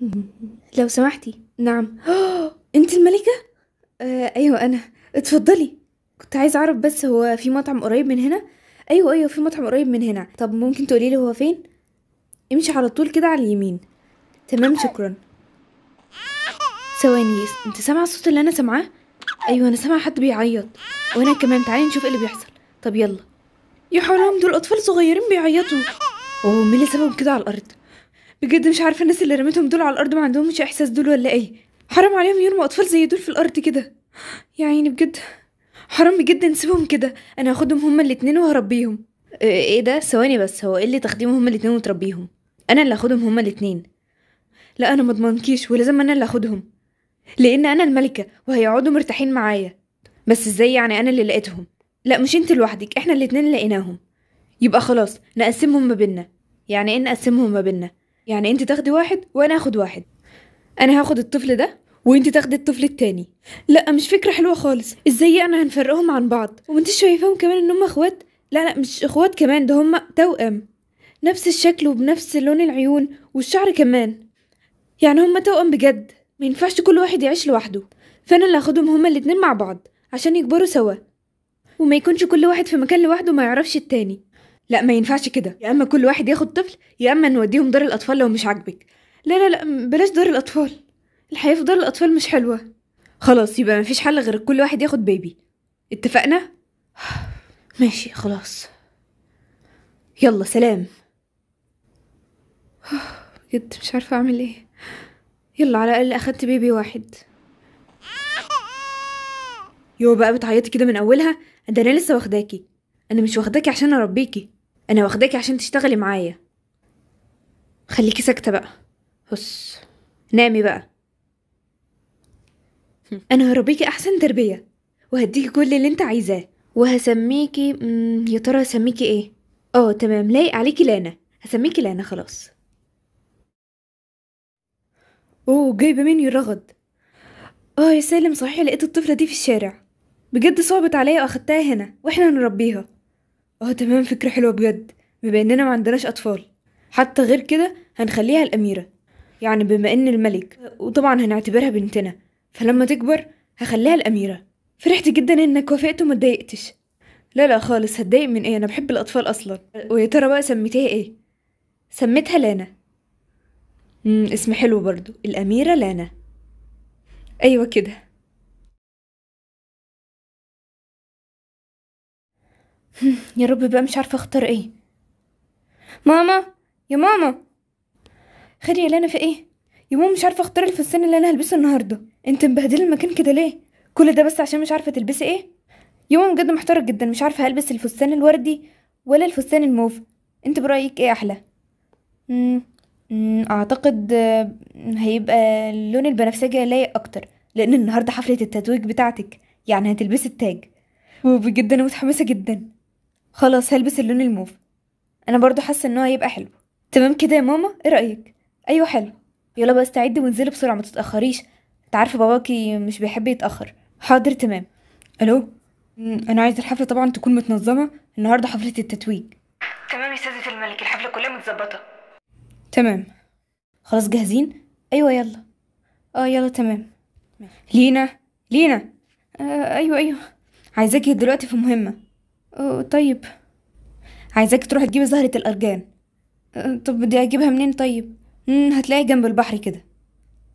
لو سمحتي نعم انت الملكة؟ آه ايوه انا اتفضلي كنت عايزة اعرف بس هو في مطعم قريب من هنا؟ ايوه ايوه في مطعم قريب من هنا طب ممكن تقولي لي هو فين؟ امشي على طول كده على اليمين تمام شكرا ثواني انت سامعة الصوت اللي انا سامعاه؟ ايوه انا سامعة حد بيعيط وانا كمان تعالي نشوف ايه اللي بيحصل طب يلا يا حرام دول اطفال صغيرين بيعيطوا مين اللي سببهم كده على الارض بجد مش عارفه الناس اللي رميتهم دول على الارض ما عندهمش احساس دول ولا ايه حرام عليهم يرموا اطفال زي دول في الارض كده يا عيني بجد حرام بجد نسيبهم كده انا هاخدهم هما الاتنين وهربيهم ايه, إيه ده ثواني بس هو ايه اللي تاخديهم هما الاتنين وتربيهم انا اللي هاخدهم هما الاتنين لا انا مضمنكيش ولازم انا اللي هاخدهم لان انا الملكه وهيقعدوا مرتاحين معايا بس ازاي يعني انا اللي لقيتهم لا مش انت لوحدك احنا الاتنين لقيناهم يبقى خلاص نقسمهم ما بينا يعني ايه نقسمهم ما بيننا يعني انت تاخدي واحد وانا اخد واحد انا هاخد الطفل ده وانت تاخدي الطفل التاني لا مش فكره حلوه خالص ازاي انا هنفرقهم عن بعض وانت شايفاهم كمان ان هم اخوات لا لا مش اخوات كمان ده هم توأم نفس الشكل وبنفس لون العيون والشعر كمان يعني هم توأم بجد ما ينفعش كل واحد يعيش لوحده فانا اللي هاخدهم هما الاتنين مع بعض عشان يكبروا سوا وما يكونش كل واحد في مكان لوحده ما يعرفش التاني لا ما ينفعش كده يا اما كل واحد ياخد طفل يا اما نوديهم دار الاطفال لو مش عاجبك لا لا لا بلاش دار الاطفال الحياه في دار الاطفال مش حلوه خلاص يبقى مفيش حل غير كل واحد ياخد بيبي اتفقنا ماشي خلاص يلا سلام بجد مش عارفه اعمل ايه يلا على الاقل اخدت بيبي واحد يو بقى بتعيطي كده من اولها ده انا لسه واخداكي انا مش واخداكي عشان اربيكي انا واخداكي عشان تشتغلي معايا خليكي ساكته بقى هس نامي بقى انا هربيكي احسن تربيه وهديكي كل اللي انت عايزاه وهسميكي يا ترى هسميكي ايه اه تمام لايق عليكي لانا هسميكي لانا خلاص اوه جايبه مني الرغد اه يا سالم صحيح لقيت الطفله دي في الشارع بجد صعبت عليا واخدتها هنا واحنا هنربيها اه تمام فكرة حلوة بجد بما اننا ما عندناش اطفال حتى غير كده هنخليها الاميرة يعني بما ان الملك وطبعا هنعتبرها بنتنا فلما تكبر هخليها الاميرة فرحت جدا انك وافقت وما اتضايقتش لا لا خالص هتضايق من ايه انا بحب الاطفال اصلا ويا ترى بقى سميتها ايه سميتها لانا امم اسم حلو برضو الاميرة لانا ايوه كده يا رب بقى مش عارفه اختار ايه ماما يا ماما خير يا لانا في ايه يا ماما مش عارفه اختار الفستان اللي انا هلبسه النهارده انت مبهدله المكان كده ليه كل ده بس عشان مش عارفه تلبسي ايه يا ماما بجد محتاره جدا مش عارفه هلبس الفستان الوردي ولا الفستان الموف انت برايك ايه احلى امم اعتقد هيبقى اللون البنفسجي لايق اكتر لان النهارده حفله التتويج بتاعتك يعني هتلبسي التاج وبجد انا متحمسه جدا خلاص هلبس اللون الموف انا برضو حاسه ان هو هيبقى حلو تمام كده يا ماما ايه رايك ايوه حلو يلا بقى استعدي وانزلي بسرعه ما تتاخريش انت عارفه باباكي مش بيحب يتاخر حاضر تمام الو انا عايزه الحفله طبعا تكون متنظمه النهارده حفله التتويج تمام يا سيدة الملك الحفله كلها متظبطه تمام خلاص جاهزين ايوه يلا اه يلا تمام لينا لينا آه ايوه ايوه عايزاكي دلوقتي في مهمه طيب عايزاك تروحي تجيبي زهرة الأرجان أه، طب بدي أجيبها منين طيب هتلاقيها جنب البحر كده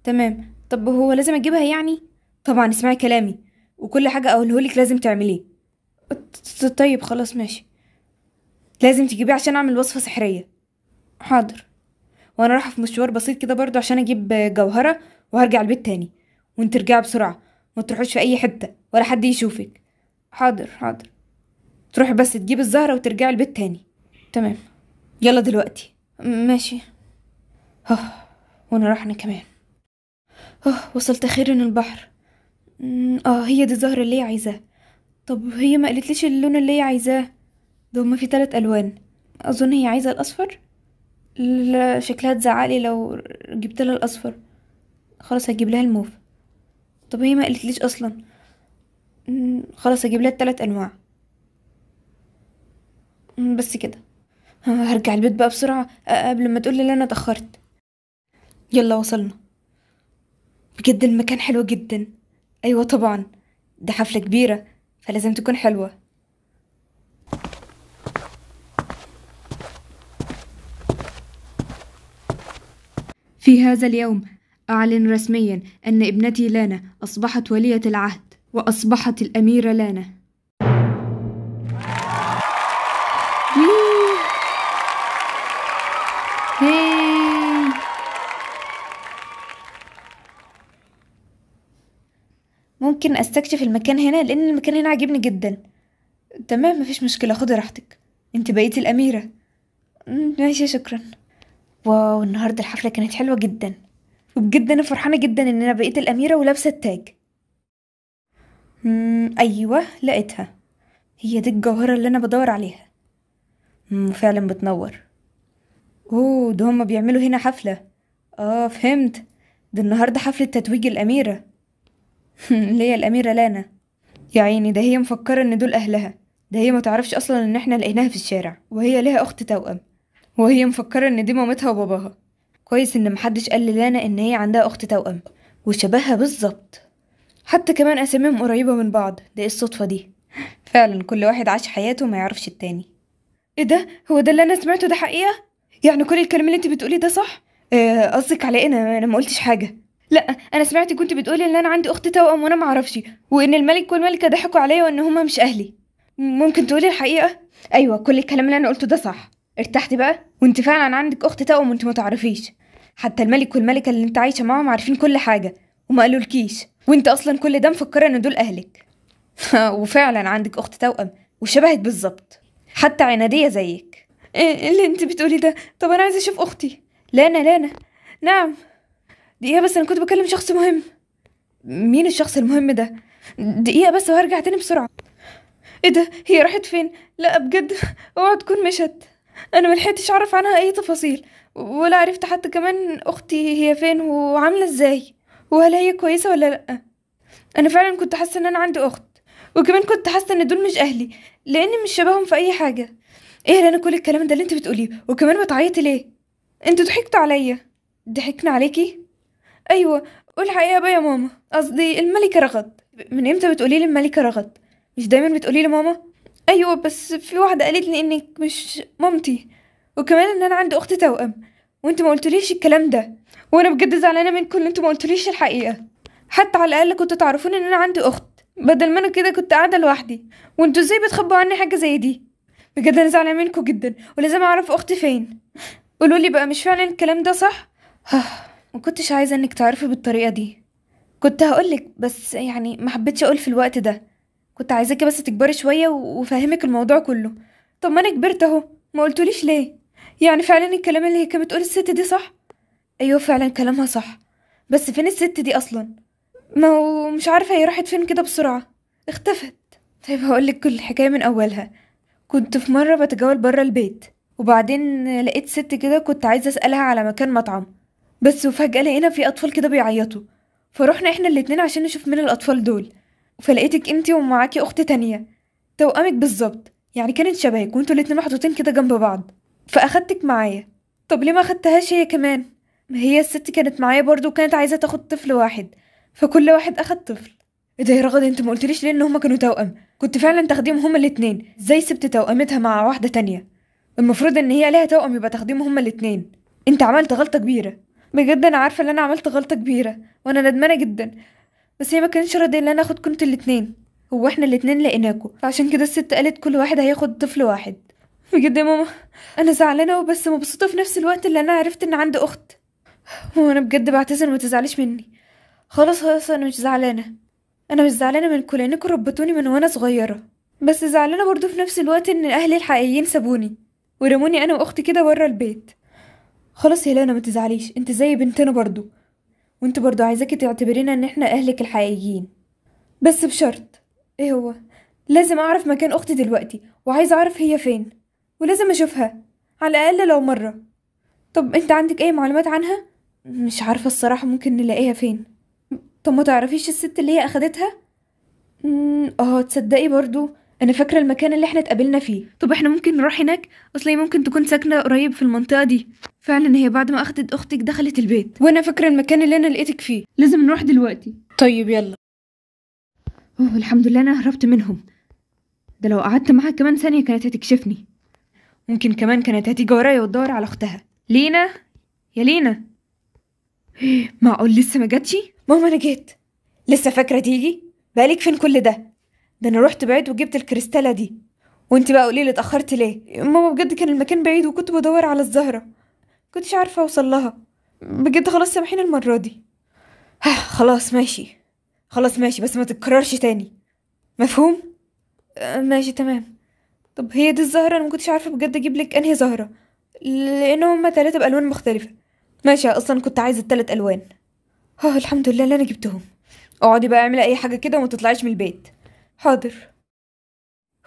تمام طب هو لازم أجيبها يعني طبعا اسمعي كلامي وكل حاجة أقولهولك لازم تعمليه أه، طيب خلاص ماشي لازم تجيبيه عشان أعمل وصفة سحرية حاضر وأنا رايحة في مشوار بسيط كده برضو عشان أجيب جوهرة وهرجع البيت تاني وانت ارجعي بسرعة ما تروحوش في أي حتة ولا حد يشوفك حاضر حاضر تروحي بس تجيب الزهرة وترجعي البيت تاني تمام يلا دلوقتي ماشي اه وانا راح انا كمان اه وصلت اخيرا البحر اه هي دي الزهرة اللي هي عايزاه طب هي ما قالتليش اللون اللي هي عايزاه ده هما في ثلاث الوان اظن هي عايزة الاصفر لا شكلها تزعقلي لو جبت لها الاصفر خلاص هجيب لها الموف طب هي ما قالتليش اصلا خلاص هجيب لها الثلاث انواع بس كده هرجع البيت بقى بسرعة قبل ما تقولي ان انا اتأخرت يلا وصلنا بجد المكان حلو جدا ايوه طبعا ده حفلة كبيرة فلازم تكون حلوة في هذا اليوم أعلن رسميا أن ابنتي لانا أصبحت ولية العهد وأصبحت الأميرة لانا إيه. ممكن استكشف المكان هنا لان المكان هنا عجبني جدا تمام مفيش مشكله خدي راحتك انت بقيتي الاميره ماشي شكرا واو النهارده الحفله كانت حلوه جدا وبجد انا فرحانه جدا ان انا بقيت الاميره ولابسه التاج ايوه لقيتها هي دي الجوهره اللي انا بدور عليها فعلا بتنور اوه ده هما بيعملوا هنا حفلة اه فهمت ده النهاردة حفلة تتويج الأميرة ليه الأميرة لانا يا عيني ده هي مفكرة إن دول أهلها ده هي متعرفش أصلا إن إحنا لقيناها في الشارع وهي ليها أخت توأم وهي مفكرة إن دي مامتها وباباها كويس إن محدش قال لانا إن هي عندها أخت توأم وشبهها بالظبط حتى كمان أساميهم قريبة من بعض ده إيه الصدفة دي فعلا كل واحد عاش حياته ما يعرفش التاني ايه ده هو ده اللي انا سمعته ده حقيقه يعني كل الكلام اللي انت بتقوليه ده صح آه، قصدك على ايه انا انا ما قلتش حاجه لا انا سمعتك كنت بتقولي ان انا عندي اخت توأم وانا ما اعرفش وان الملك والملكه ضحكوا عليا وان هما مش اهلي ممكن تقولي الحقيقه ايوه كل الكلام اللي انا قلته ده صح ارتحتي بقى وانت فعلا عندك اخت توأم وانت ما تعرفيش حتى الملك والملكه اللي انت عايشه معاهم عارفين كل حاجه وما قالولكيش وانت اصلا كل ده مفكره ان دول اهلك وفعلا عندك اخت توأم وشبهك بالظبط حتى عناديه زيك إيه،, إيه اللي انت بتقولي ده طب انا عايزه اشوف اختي لانا لانا نعم دقيقه بس انا كنت بكلم شخص مهم مين الشخص المهم ده دقيقه بس وهرجع تاني بسرعه ايه ده هي راحت فين لا بجد اوعى تكون مشت انا ملحقتش اعرف عنها اي تفاصيل ولا عرفت حتى كمان اختي هي فين وعامله ازاي وهل هي كويسه ولا لا انا فعلا كنت حاسه ان انا عندي اخت وكمان كنت حاسه ان دول مش اهلي لاني مش شبههم في اي حاجه ايه رنا كل الكلام ده اللي انت بتقوليه وكمان بتعيطي ليه انت ضحكتوا عليا ضحكنا عليكي ايوه قول الحقيقه بقى يا ماما قصدي الملكه رغد من امتى بتقولي لي الملكه رغد مش دايما بتقولي لي ماما ايوه بس في واحده قالت لي انك مش مامتي وكمان ان انا عندي اخت توأم وانت ما قلتليش الكلام ده وانا بجد زعلانه منكم ان انتوا ما قلتليش الحقيقه حتى على الاقل كنتوا تعرفوني ان انا عندي اخت بدل ما انا كده كنت قاعده لوحدي وانتوا ازاي بتخبوا عني حاجه زي دي بجد انا زعلانه منكم جدا ولازم اعرف اختي فين قولوا لي بقى مش فعلا الكلام ده صح ما كنتش عايزه انك تعرفي بالطريقه دي كنت هقولك بس يعني ما حبيتش اقول في الوقت ده كنت عايزاكي بس تكبري شويه وافهمك الموضوع كله طب ما انا كبرت اهو ما قلتوليش ليه يعني فعلا الكلام اللي هي كانت بتقول الست دي صح ايوه فعلا كلامها صح بس فين الست دي اصلا ما هو مش عارفه هي راحت فين كده بسرعه اختفت طيب هقولك كل الحكايه من اولها كنت في مرة بتجول برا البيت وبعدين لقيت ست كده كنت عايزة أسألها على مكان مطعم بس وفجأة لقينا في أطفال كده بيعيطوا فروحنا احنا الاتنين عشان نشوف مين الأطفال دول فلقيتك انتي ومعاكي أخت تانية توأمك بالظبط يعني كانت شبهك وانتوا الاتنين محطوطين كده جنب بعض فأخدتك معايا طب ليه ما خدتهاش هي كمان هي الست كانت معايا برضو وكانت عايزة تاخد طفل واحد فكل واحد أخد طفل ايه ده يا رغد انت ما قلتليش ليه ان هما كانوا توأم كنت فعلا تخديم هما الاتنين زي سبت توأمتها مع واحدة تانية المفروض ان هي ليها توأم يبقى تخديم هما الاتنين انت عملت غلطة كبيرة بجد انا عارفة ان انا عملت غلطة كبيرة وانا ندمانة جدا بس هي ما راضية ان انا اخد كنت الاتنين هو احنا الاتنين لقيناكوا فعشان كده الست قالت كل واحد هياخد طفل واحد بجد يا ماما انا زعلانة وبس مبسوطة في نفس الوقت اللي انا عرفت ان عندي اخت وانا بجد بعتذر ما تزعليش مني خلاص خلاص انا مش زعلانة انا مش زعلانه منكم انكم ربتوني من وانا صغيره بس زعلانه برضو في نفس الوقت ان اهلي الحقيقيين سابوني ورموني انا واختي كده بره البيت خلاص يا لانا ما تزعليش انت زي بنتنا برضو وانت برضو عايزاكي تعتبرينا ان احنا اهلك الحقيقيين بس بشرط ايه هو لازم اعرف مكان اختي دلوقتي وعايزه اعرف هي فين ولازم اشوفها على الاقل لو مره طب انت عندك اي معلومات عنها مش عارفه الصراحه ممكن نلاقيها فين طب ما تعرفيش الست اللي هي اخدتها اه تصدقي برضو انا فاكره المكان اللي احنا اتقابلنا فيه طب احنا ممكن نروح هناك اصل هي ممكن تكون ساكنه قريب في المنطقه دي فعلا هي بعد ما اخدت اختك دخلت البيت وانا فاكره المكان اللي انا لقيتك فيه لازم نروح دلوقتي طيب يلا اوه الحمد لله انا هربت منهم ده لو قعدت معاها كمان ثانيه كانت هتكشفني ممكن كمان كانت هتيجي ورايا وتدور على اختها لينا يا لينا معقول لسه ما جاتش ماما انا جيت لسه فاكره تيجي بقالك فين كل ده ده انا رحت بعيد وجبت الكريستاله دي وانت بقى قولي لي اتاخرت ليه ماما بجد كان المكان بعيد وكنت بدور على الزهره كنتش عارفه اوصل لها بجد خلاص سامحيني المره دي خلاص ماشي خلاص ماشي بس ما تتكررش تاني مفهوم أه، ماشي تمام طب هي دي الزهره انا ما كنتش عارفه بجد اجيب لك انهي زهره لان هما ثلاثه بالوان مختلفه ماشي اصلا كنت عايزه التلات الوان اه الحمد لله اللي انا جبتهم اقعدي بقى اعملي اي حاجه كده وما تطلعيش من البيت حاضر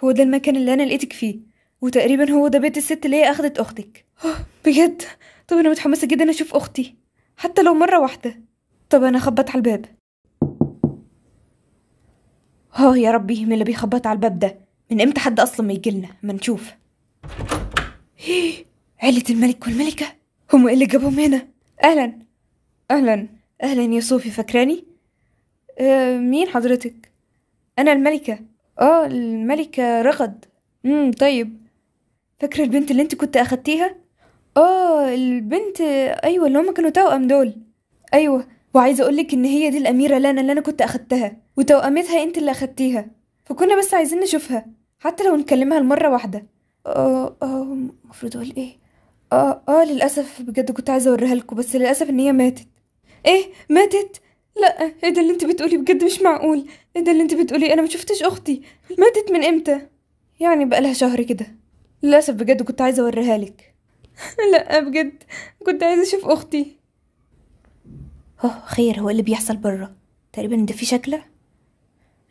هو ده المكان اللي انا لقيتك فيه وتقريبا هو ده بيت الست اللي هي اخدت اختك اه بجد طب انا متحمسه جدا اشوف اختي حتى لو مره واحده طب انا خبطت على الباب اه يا ربي مين اللي بيخبط على الباب ده من امتى حد اصلا ما يجيلنا ما نشوف إيه، عيلة الملك والملكه هم اللي جابهم هنا أهلا أهلا أهلا يا صوفي فاكراني أه مين حضرتك أنا الملكة آه الملكة رغد امم طيب فاكرة البنت اللي انت كنت أخدتيها آه البنت أيوة اللي هما كانوا توأم دول أيوة وعايزة أقولك إن هي دي الأميرة لانا اللي أنا كنت أخدتها وتوأمتها انت اللي أخدتيها فكنا بس عايزين نشوفها حتى لو نكلمها لمرة واحدة آه آه المفروض أقول إيه اه اه للأسف بجد كنت عايزة اوريها لكم بس للأسف ان هي ماتت ايه ماتت لا ايه ده اللي انت بتقولي بجد مش معقول ايه ده اللي انت بتقولي انا ما شفتش اختي ماتت من امتى يعني بقالها شهر كده للأسف بجد كنت عايزة اوريها لك لا بجد كنت عايزة اشوف اختي اه خير هو إيه اللي بيحصل بره تقريبا ده في شكلة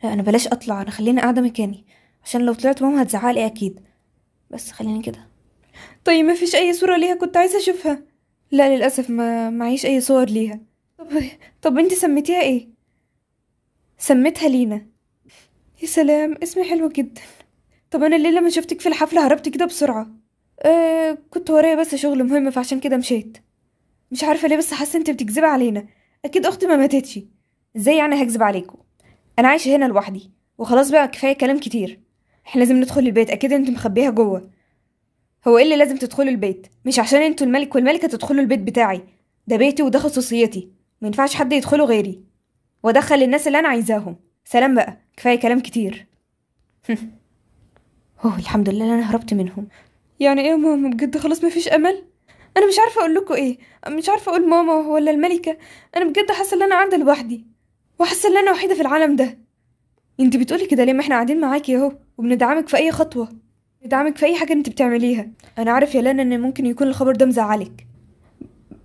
لا انا بلاش اطلع انا خليني قاعدة مكاني عشان لو طلعت ماما هتزعلي اكيد بس خليني كده طيب ما فيش اي صورة ليها كنت عايزة اشوفها لا للأسف ما معيش اي صور ليها طب طب انت سميتيها ايه سميتها لينا يا سلام اسمي حلو جدا طب انا الليلة ما شفتك في الحفلة هربت كده بسرعة أه كنت ورايا بس شغل مهم فعشان كده مشيت مش عارفة ليه بس حاسة انت بتكذبي علينا اكيد اختي ما ماتتش ازاي يعني هكذب عليكم انا عايشة هنا لوحدي وخلاص بقى كفاية كلام كتير احنا لازم ندخل البيت اكيد انت مخبيها جوه هو ايه اللي لازم تدخلوا البيت مش عشان انتوا الملك والملكه تدخلوا البيت بتاعي ده بيتي وده خصوصيتي مينفعش حد يدخله غيري وادخل الناس اللي انا عايزاهم سلام بقى كفايه كلام كتير اوه الحمد لله انا هربت منهم يعني ايه يا ماما بجد خلاص مفيش امل انا مش عارفه اقول لكم ايه مش عارفه اقول ماما ولا الملكه انا بجد حاسه ان انا قاعده لوحدي وحاسه ان انا وحيده في العالم ده انت بتقولي كده ليه ما احنا قاعدين معاكي اهو وبندعمك في اي خطوه دعمك في اي حاجه انت بتعمليها انا عارف يا لانا ان ممكن يكون الخبر ده مزعلك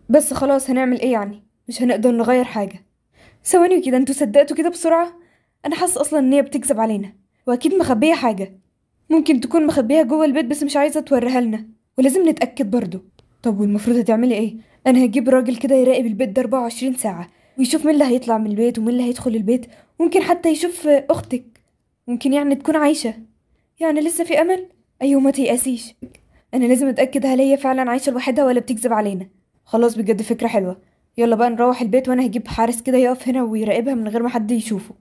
بس خلاص هنعمل ايه يعني مش هنقدر نغير حاجه ثواني كده انتوا صدقتوا كده بسرعه انا حاسه اصلا ان هي بتكذب علينا واكيد مخبيه حاجه ممكن تكون مخبيها جوه البيت بس مش عايزه توريها لنا ولازم نتاكد برضه طب والمفروض هتعملي ايه انا هجيب راجل كده يراقب البيت ده 24 ساعه ويشوف مين اللي هيطلع من البيت ومين اللي هيدخل البيت ممكن حتى يشوف اختك ممكن يعني تكون عايشه يعني لسه في امل أيوة ما تيأسيش أنا لازم أتأكد هل هي فعلا عايشة لوحدها ولا بتكذب علينا خلاص بجد فكرة حلوة يلا بقى نروح البيت وأنا هجيب حارس كده يقف هنا ويراقبها من غير ما حد يشوفه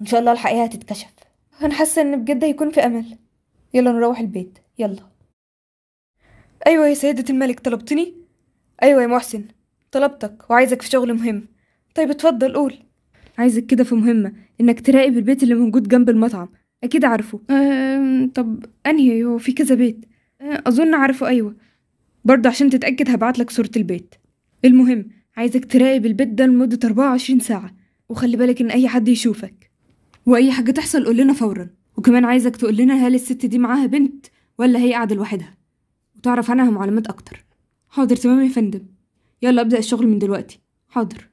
إن شاء الله الحقيقة هتتكشف أنا حاسة إن بجد هيكون في أمل يلا نروح البيت يلا أيوة يا سيدة الملك طلبتني أيوة يا محسن طلبتك وعايزك في شغل مهم طيب اتفضل قول عايزك كده في مهمة إنك تراقب البيت اللي موجود جنب المطعم أكيد عارفه أه طب أنهي هو في كذا بيت أه أظن عارفه أيوة برضه عشان تتأكد هبعتلك صورة البيت المهم عايزك تراقب البيت ده لمدة 24 ساعة وخلي بالك إن أي حد يشوفك وأي حاجة تحصل قولنا فورا وكمان عايزك تقول لنا هل الست دي معاها بنت ولا هي قاعدة لوحدها وتعرف عنها معلومات أكتر حاضر تمام يا فندم يلا أبدأ الشغل من دلوقتي حاضر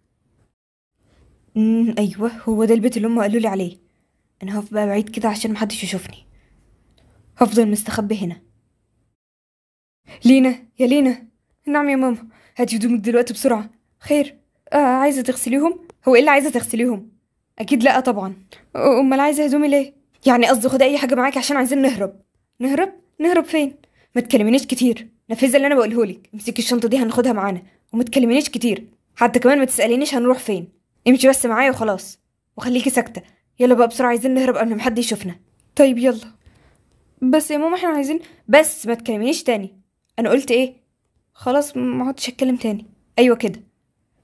أمم، أيوة هو ده البيت اللي هما قالولي عليه أنا هقف بقى بعيد كده عشان محدش يشوفني هفضل مستخبي هنا لينا يا لينا نعم يا ماما هاتي هدومك دلوقتي بسرعة خير آه عايزة تغسليهم هو إيه اللي عايزة تغسليهم أكيد لأ طبعا أمال عايزة هدومي ليه يعني قصدي خدي أي حاجة معاكي عشان عايزين نهرب نهرب نهرب فين ما تكلمينيش كتير نفذي اللي أنا بقولهولك امسكي الشنطة دي هناخدها معانا وما تكلمينيش كتير حتى كمان ما تسألينيش هنروح فين امشي بس معايا وخلاص وخليكي ساكتة يلا بقى بسرعة عايزين نهرب قبل ما حد يشوفنا طيب يلا بس يا ماما احنا عايزين بس ما تكلمينيش تاني انا قلت ايه خلاص ما عدتش اتكلم تاني ايوه كده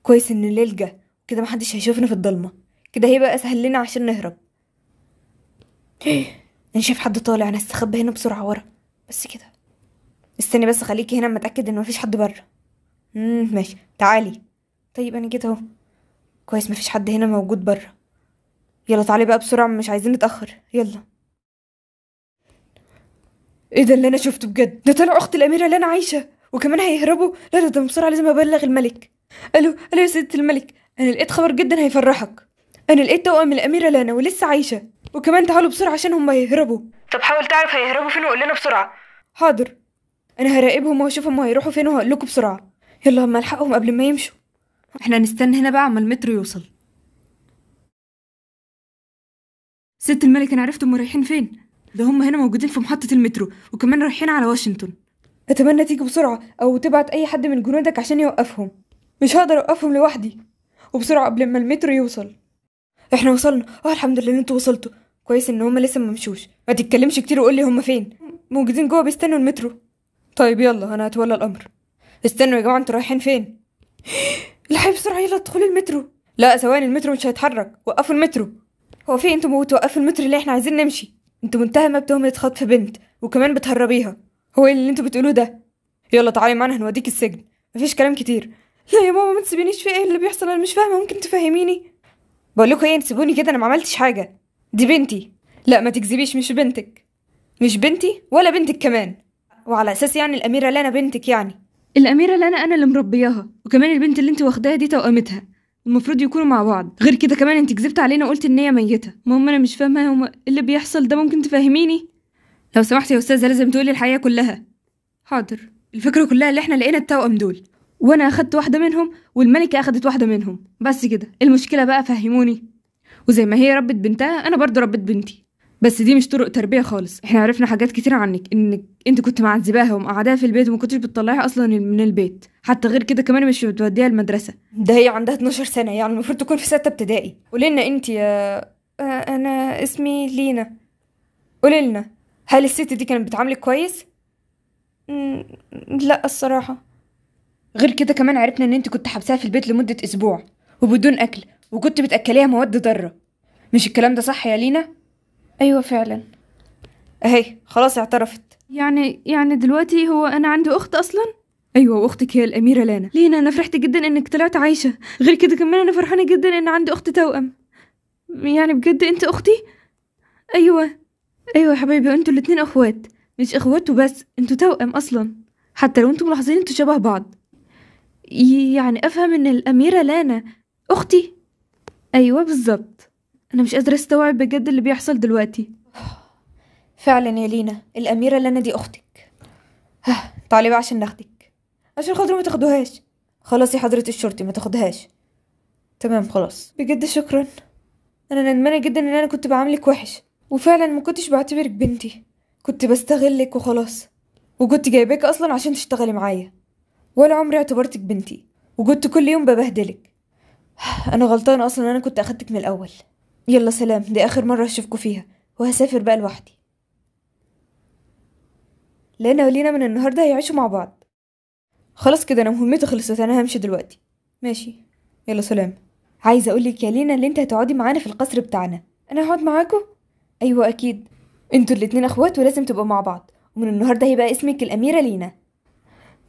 كويس ان الليل جه كده محدش هيشوفنا في الضلمه كده هيبقى اسهل لنا عشان نهرب انا شايف حد طالع انا استخبى هنا بسرعه ورا بس كده استني بس خليكي هنا اما اتاكد ان مفيش حد بره امم ماشي تعالي طيب انا كده اهو كويس مفيش حد هنا موجود بره يلا تعالي بقى بسرعة مش عايزين نتأخر يلا ايه ده اللي انا شفته بجد ده طلع اخت الاميرة اللي انا عايشة وكمان هيهربوا لا لا ده بسرعة لازم ابلغ الملك الو الو يا سيدة الملك انا لقيت خبر جدا هيفرحك انا لقيت توأم الاميرة لانا ولسه عايشة وكمان تعالوا بسرعة عشان هم هيهربوا طب حاول تعرف هيهربوا فين وقول لنا بسرعة حاضر انا هراقبهم وهشوفهم هيروحوا فين وهقول لكم بسرعة يلا هم الحقهم قبل ما يمشوا احنا نستنى هنا بقى عمال المترو يوصل ست الملك انا عرفت هما رايحين فين ده هم هنا موجودين في محطة المترو وكمان رايحين على واشنطن اتمنى تيجي بسرعة او تبعت اي حد من جنودك عشان يوقفهم مش هقدر اوقفهم لوحدي وبسرعة قبل ما المترو يوصل احنا وصلنا اه الحمد لله ان انتوا وصلتوا كويس ان هما لسه ممشوش ما تتكلمش كتير وقول لي هما فين موجودين جوه بيستنوا المترو طيب يلا انا هتولى الامر استنوا يا جماعه انتوا رايحين فين الحقي بسرعه يلا ادخلوا المترو لا ثواني المترو مش هيتحرك وقفوا المترو هو في انتوا بتوقفوا المتر اللي احنا عايزين نمشي انتوا متهمه بتهمه خطف بنت وكمان بتهربيها هو ايه اللي انتوا بتقولوه ده يلا تعالي معانا هنوديك السجن مفيش كلام كتير لا يا ماما ما تسيبينيش في ايه اللي بيحصل انا مش فاهمه ممكن تفهميني بقول لكم ايه سيبوني كده انا ما عملتش حاجه دي بنتي لا ما تكذبيش مش بنتك مش بنتي ولا بنتك كمان وعلى اساس يعني الاميره لانا بنتك يعني الاميره لانا انا اللي مربياها وكمان البنت اللي انت واخداها دي توأمتها المفروض يكونوا مع بعض غير كده كمان انت كذبت علينا وقلت ان هي ميته المهم انا مش فاهمه هم اللي بيحصل ده ممكن تفهميني لو سمحت يا استاذه لازم تقولي الحقيقه كلها حاضر الفكره كلها اللي احنا لقينا التوأم دول وانا اخدت واحده منهم والملكه اخدت واحده منهم بس كده المشكله بقى فهموني وزي ما هي ربت بنتها انا برضو ربت بنتي بس دي مش طرق تربيه خالص احنا عرفنا حاجات كتير عنك انك انت كنت معذباها ومقعداها في البيت وما كنتش بتطلعيها اصلا من البيت حتى غير كده كمان مش بتوديها المدرسه ده هي عندها 12 سنه يعني المفروض تكون في سته ابتدائي قولي لنا انت يا آه، انا اسمي لينا قولي لنا هل الست دي كانت بتعاملك كويس لا الصراحه غير كده كمان عرفنا ان انت كنت حابساها في البيت لمده اسبوع وبدون اكل وكنت بتاكليها مواد ضاره مش الكلام ده صح يا لينا أيوة فعلا أهي خلاص اعترفت يعني يعني دلوقتي هو أنا عندي أخت أصلا أيوة وأختك هي الأميرة لانا لينا أنا فرحت جدا إنك طلعت عايشة غير كده كمان أنا فرحانة جدا إن عندي أخت توأم يعني بجد أنت أختي أيوة أيوة يا حبايبي أنتوا الاتنين أخوات مش أخوات وبس أنتوا توأم أصلا حتى لو أنتوا ملاحظين أنتوا شبه بعض يعني أفهم إن الأميرة لانا أختي أيوة بالظبط أنا مش قادرة أستوعب بجد اللي بيحصل دلوقتي فعلا يا لينا الأميرة لنا دي أختك تعالي بقى عشان ناخدك عشان خاطر ما تاخدوهاش خلاص يا حضرة الشرطي ما تاخدهاش تمام خلاص بجد شكرا أنا ندمانة جدا إن أنا كنت بعاملك وحش وفعلا ما كنتش بعتبرك بنتي كنت بستغلك وخلاص وكنت جايباك أصلا عشان تشتغلي معايا ولا عمري اعتبرتك بنتي وكنت كل يوم ببهدلك أنا غلطانة أصلا أنا كنت أخدتك من الأول يلا سلام دي آخر مرة أشوفكوا فيها وهسافر بقى لوحدي لينا ولينا من النهاردة هيعيشوا مع بعض خلاص كده أنا مهمتي خلصت أنا همشي دلوقتي ماشي يلا سلام عايزة أقولك يا لينا اللي انت هتقعدي معانا في القصر بتاعنا أنا هقعد معاكوا أيوة أكيد انتوا الاتنين أخوات ولازم تبقوا مع بعض ومن النهاردة هيبقى اسمك الأميرة لينا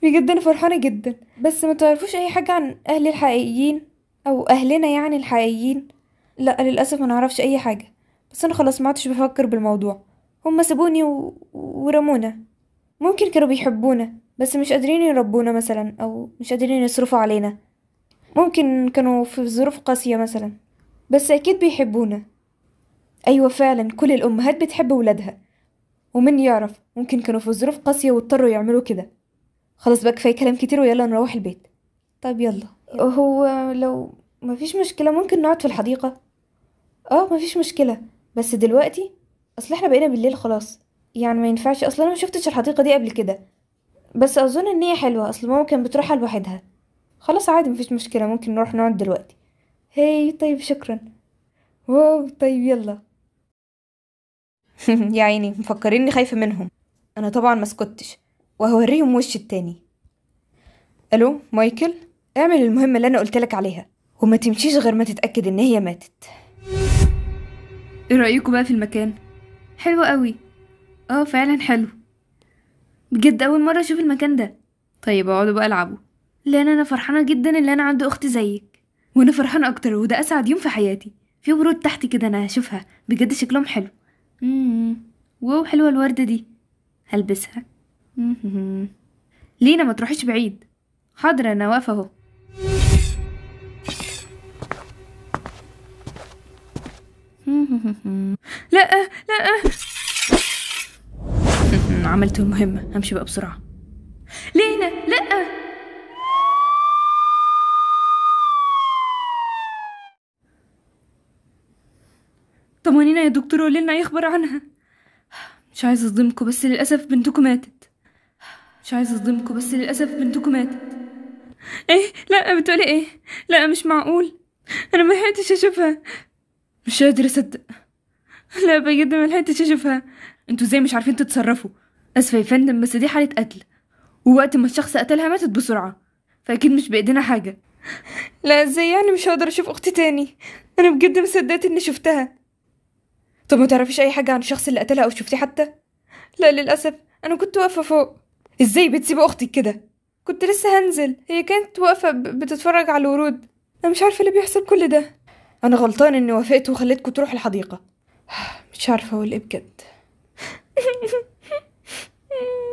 بجد أنا فرحانة جدا بس ما تعرفوش أي حاجة عن أهلي الحقيقيين أو أهلنا يعني الحقيقيين لا للاسف ما نعرفش اي حاجه بس انا خلاص ما عدتش بفكر بالموضوع هما سابوني و... ورمونا ممكن كانوا بيحبونا بس مش قادرين يربونا مثلا او مش قادرين يصرفوا علينا ممكن كانوا في ظروف قاسيه مثلا بس اكيد بيحبونا ايوه فعلا كل الامهات بتحب ولادها ومن يعرف ممكن كانوا في ظروف قاسيه واضطروا يعملوا كده خلاص بقى كفايه كلام كتير ويلا نروح البيت طب يلا, يلا. هو لو مفيش مشكله ممكن نقعد في الحديقه اه مفيش مشكله بس دلوقتي اصل احنا بقينا بالليل خلاص يعني ما ينفعش اصلا انا ما شفتش الحديقه دي قبل كده بس اظن ان هي حلوه اصل ماما كانت بتروحها لوحدها خلاص عادي مفيش مشكله ممكن نروح نقعد دلوقتي هي طيب شكرا واو طيب يلا يا عيني مفكريني خايفه منهم انا طبعا ما سكتش وهوريهم وش التاني الو مايكل اعمل المهمه اللي انا قلت لك عليها وما تمشيش غير ما تتاكد ان هي ماتت ايه رأيكم بقى في المكان حلو قوي اه فعلا حلو بجد اول مرة اشوف المكان ده طيب اقعدوا بقى العبوا لا انا فرحانة جدا ان انا عندي اخت زيك وانا فرحانة اكتر وده اسعد يوم في حياتي في ورود تحت كده انا هشوفها بجد شكلهم حلو امم واو حلوة الوردة دي هلبسها لينا ما تروحيش بعيد حاضر انا واقفة اهو لا آه، لا آه. عملت المهمة أمشي بقى بسرعة لينا لا طمنينا يا دكتور قولي لنا يخبر عنها مش عايزة أصدمكم بس للأسف بنتكم ماتت مش عايزة أصدمكم بس للأسف بنتكم ماتت إيه لا بتقولي إيه لا مش معقول أنا ما ملحقتش أشوفها مش قادر اصدق لا بجد ما لحقتش اشوفها انتوا ازاي مش عارفين تتصرفوا اسفه يا فندم بس دي حاله قتل ووقت ما الشخص قتلها ماتت بسرعه فاكيد مش بايدينا حاجه لا ازاي يعني مش هقدر اشوف اختي تاني انا بجد مصدقت اني شفتها طب ما تعرفيش اي حاجه عن الشخص اللي قتلها او شفتيه حتى لا للاسف انا كنت واقفه فوق ازاي بتسيب اختي كده كنت لسه هنزل هي كانت واقفه بتتفرج على الورود انا مش عارفه اللي بيحصل كل ده انا غلطان اني وافقت وخليتكم تروحوا الحديقه مش عارفه اقول ايه بجد